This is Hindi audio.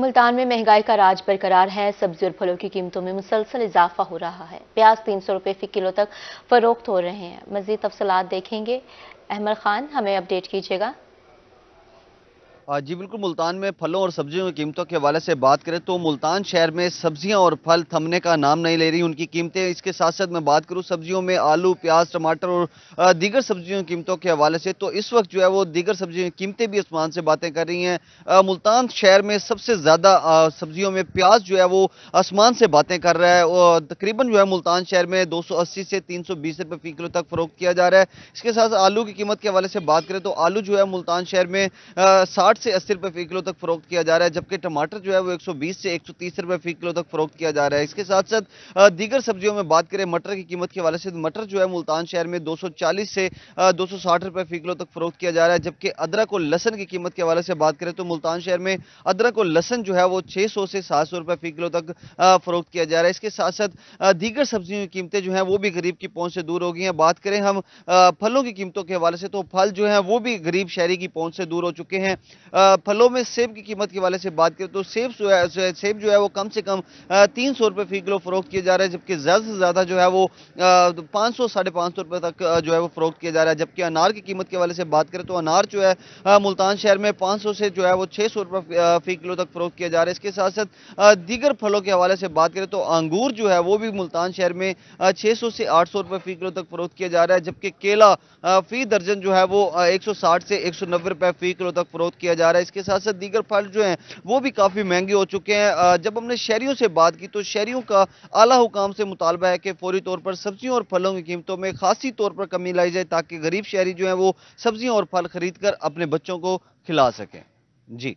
मुल्तान में महंगाई का राज बरकरार है सब्जी और फलों की कीमतों में मुसलसल इजाफा हो रहा है प्याज तीन सौ रुपये फी किलो तक फरोख्त हो रहे हैं मजीद तफसलत देखेंगे अहमद खान हमें अपडेट कीजिएगा जी बिल्कुल मुल्तान में फलों और सब्जियों की कीमतों के हवाले से बात करें तो मुल्तान शहर में सब्जियां और फल थमने का नाम नहीं ले रही उनकी कीमतें इसके साथ साथ मैं बात करूं सब्जियों में आलू प्याज टमाटर और दीगर सब्जियों की कीमतों के हवाले से तो इस वक्त जो है वो दीगर सब्जियों की कीमतें भी आसमान से बातें कर रही हैं मुल्तान शहर में सबसे ज़्यादा सब्जियों में प्याज जो है वो आसमान से बातें कर रहा है और तकरीबन जो है मुल्तान शहर में दो सौ अस्सी से तीन सौ बीस रुपये फी किलो तक फरोख किया जा रहा है इसके साथ आलू की कीमत के हवाले से बात करें तो आलू जो है मुल्तान शहर में साठ साठ से अस्सी रुपए फ़ी किलो तक फरोख्त किया जा रहा है जबकि टमाटर जो है वो एक सौ बीस से एक सौ तीस रुपए फ़ी किलो तक फरोख्त किया जा रहा है इसके साथ साथ दीगर सब्जियों में बात करें मटर की कीमत के हवाले से तो मटर जो है मुल्तान शहर में दो सौ चालीस से दो सौ साठ रुपए फ़ी किलो तक फरोख्त किया जा रहा है जबकि अदरक और लसन की कीमत के हवाले से बात करें तो मुल्तान शहर में अदरक और लसन जो है वो छः सौ से सात सौ रुपए फ़ी किलो तक फरोख्त किया जा रहा है इसके साथ साथ दीगर सब्जियों की कीमतें जो हैं वो भी गरीब की पहुँच से दूर हो गई हैं बात करें हम फलों की कीमतों के हवाले से तो फल जो है वो भी गरीब शहरी की पहुँच से दूर हो चुके हैं फलों में सेब की कीमत के हवाले से बात करें तो सेब जो है सेब जो है वो कम से कम तीन सौ रुपये फी किलो फरोख्त किया जा रहा है जबकि ज़्यादा से ज़्यादा जो है वो पाँच सौ साढ़े पाँच सौ रुपये तक जो है वो फरोख्त किया जा रहा है जबकि अनार की कीमत के हवाले से बात करें तो अनार जो है मुल्तान शहर में पाँच सौ से जो है वो छः सौ रुपये फी किलो तक फरोख्त किया जा रहा है इसके साथ साथ दीगर फलों के हवाले से बात करें तो अंगूर जो है वो भी मुल्तान शहर में छः सौ से आठ सौ रुपये फी किलो तक फरोख्त किया जा रहा है जबकि केला फ़ी दर्जन जो है वो एक सौ साठ से एक सौ नब्बे रुपये फी किलो तक फरोख्त किया किया जा रहा है इसके साथ साथ दीगर फल जो हैं वो भी काफ़ी महंगे हो चुके हैं जब हमने शहरीों से बात की तो शहरीों का आला हुकाम से मुतालबा है कि फौरी तौर पर सब्जियों और फलों की कीमतों में खासी तौर पर कमी लाई जाए ताकि गरीब शहरी जो है वो सब्जियों और फल खरीद कर अपने बच्चों को खिला सकें जी